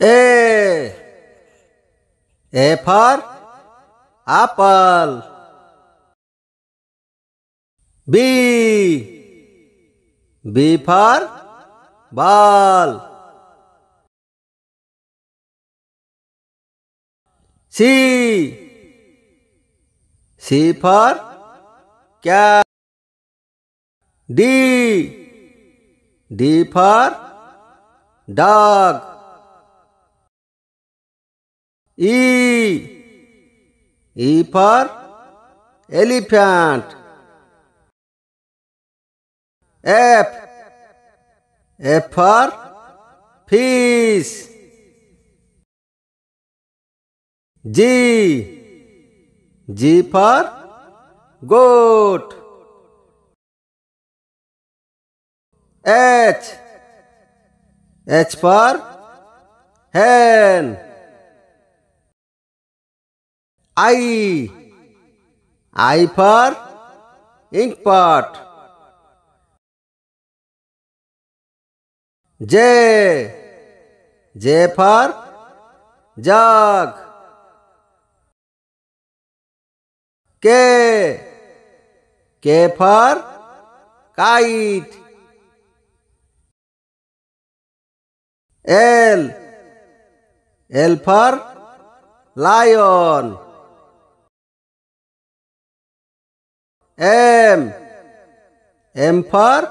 A. A for apple. B. B for ball. C. C for cat. D. D for dog. E. E for elephant. F. F for fish. G. G for goat. H. H for hen. I. I for ink pot. J. J for jug. K. K for kite. L. L for lion. M. M for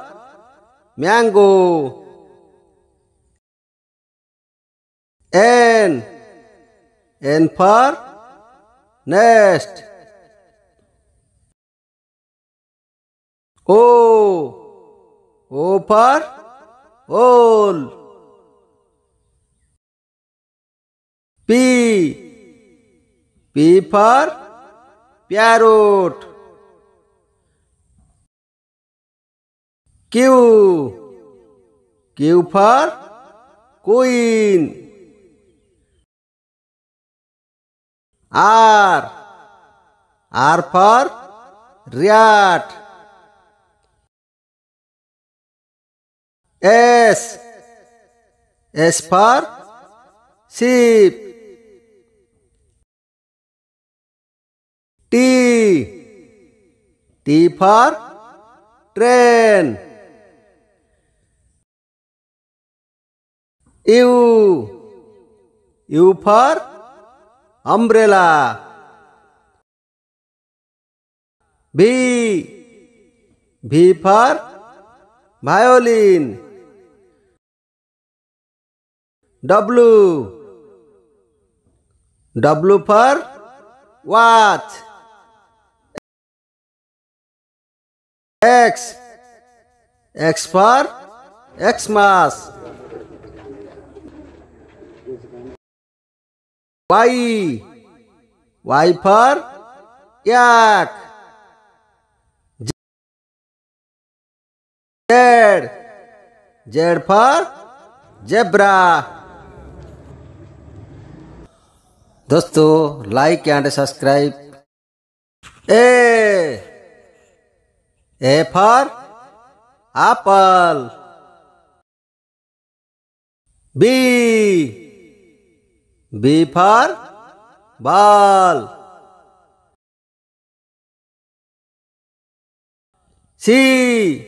mango. N. N for nest. O. O for all. P. P for parrot. Q Q for queen R R for riot S S for ship T T for train U. U for umbrella. V. V for violin. W. W for watch. X. X for Xmas. Y Y for yak. Z for zebra दोस्तों like and subscribe A A for apple B B for ball. C.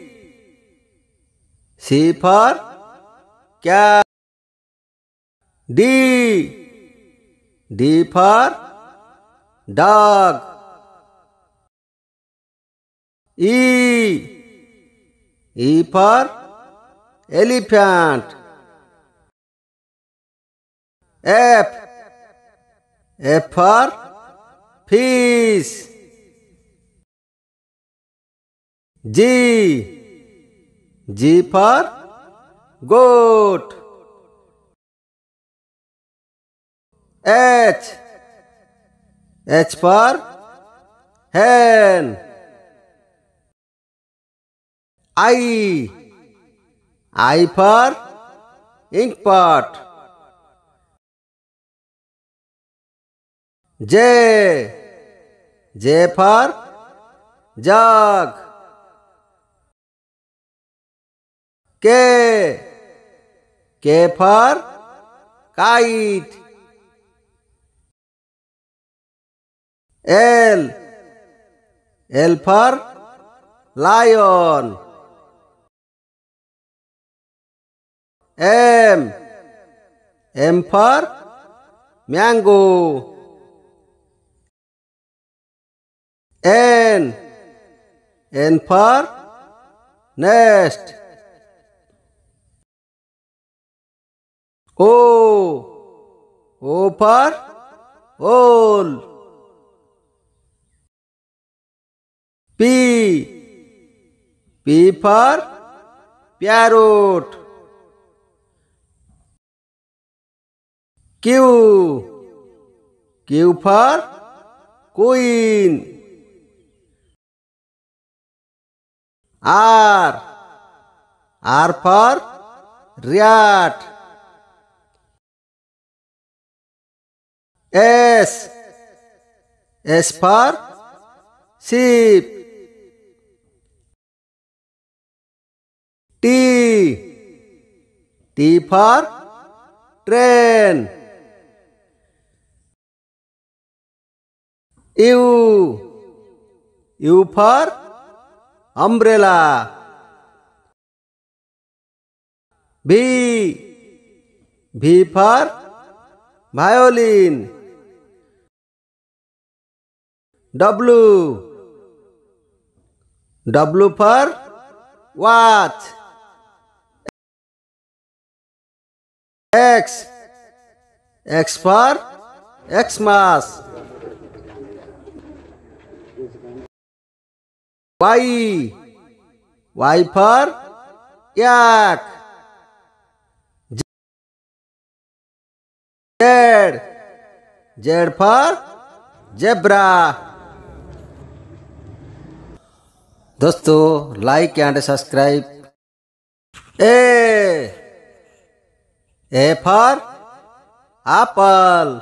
C for cat. D. D for dog. E. E for elephant. F. F for fish. G. G for goat. H. H for hen. I. I for ink pot. J J for jug K K for kite L L for lion M M for mango N. N for nest. O. O for all. P. P for parrot. Q. Q for queen. R. R for rat. S. S for sheep. T. T for train. U. U for umbrella V V for violin W W for watch X X for Xmas Y. Y for yak. Z. Z for zebra. दोस्तों like and subscribe A A for apple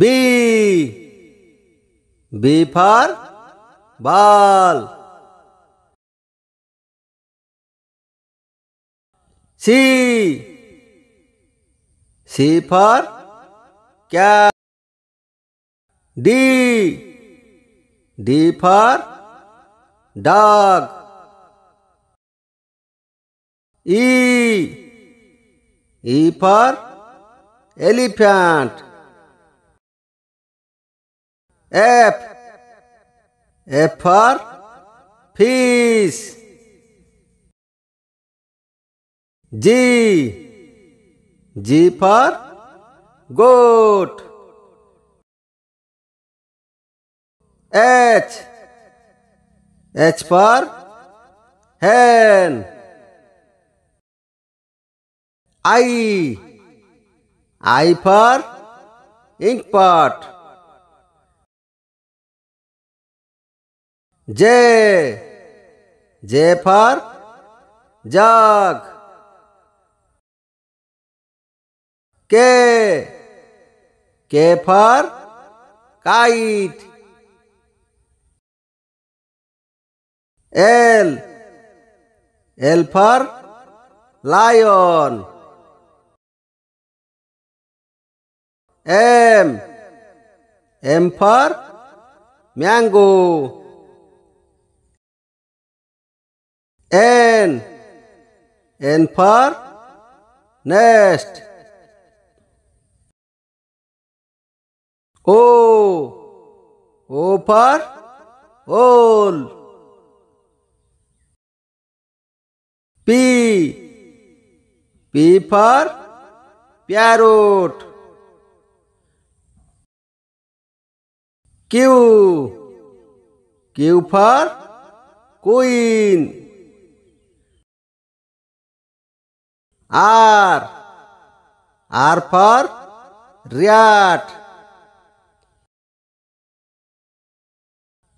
B B for ball. C. C for cat. D. D for dog. E. E for elephant. F. F for fish. G. G for goat. H. H for hen. I. I for ink pot. J J for jug K K for kite L L for lion M M for mango N. N for nest. O. O for all. P. P for parrot. Q. Q for queen. R. R for rat.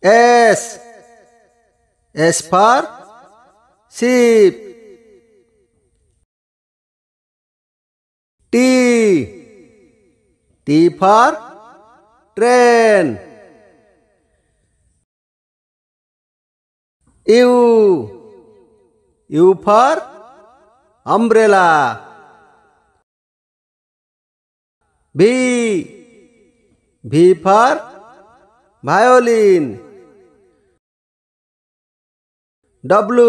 S. S for sheep. T. T for train. U. U for umbrella V V for violin W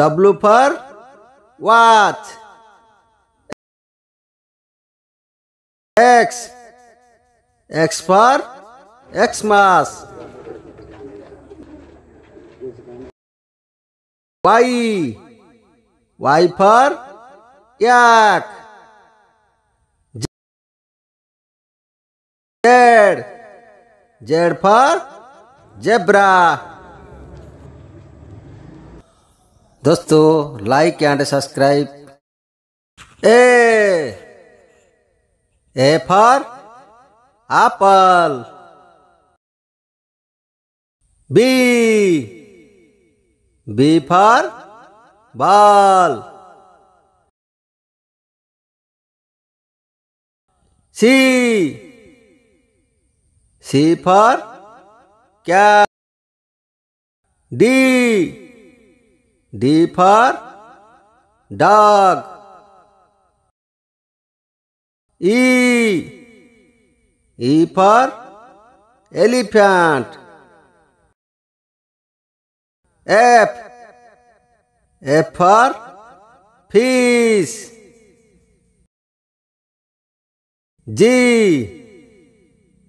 W for watch X X for Xmas Y. Y for yak. Z. Z for zebra. दोस्तों like and subscribe A A for apple B B for ball. C. C for cat. D. D for dog. E. E for elephant. F. F for fish. G.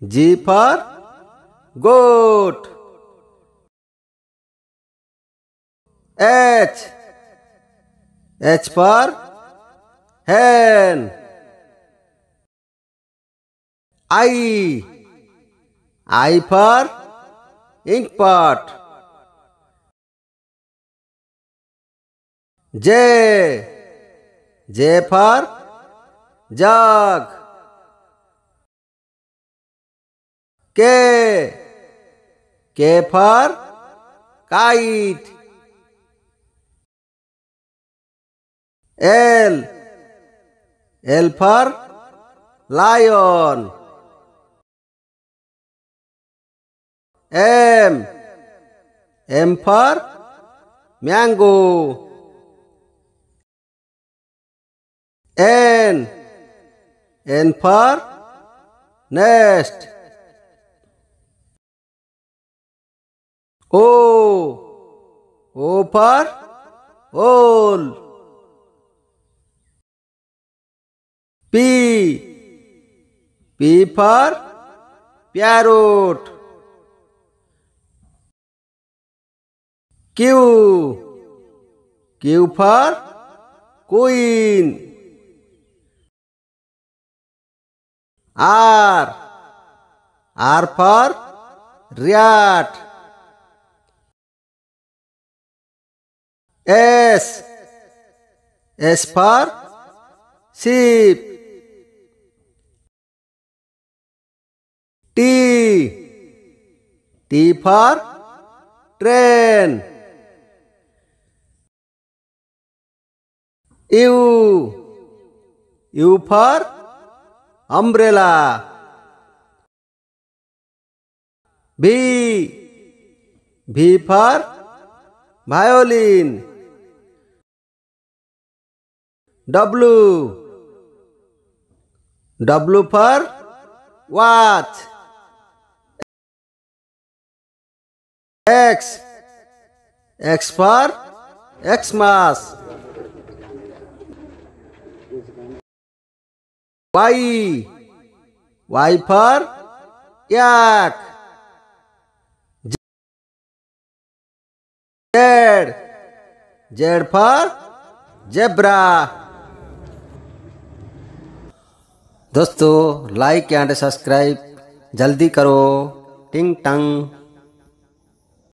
G for goat. H. H for hen. I. I for ink pot. J. J for jug. K. K for kite. L. L for lion. M. M for mango. N. N for nest. O. O for all. P. P for parrot. Q. Q for queen. R. R for rat. S. S for sheep. T. T for train. U. U for umbrella V V for violin W W for watch X X for Xmas Y. Y for yak. Z. Z for zebra. दोस्तों like and subscribe जल्दी करो टिंग टंग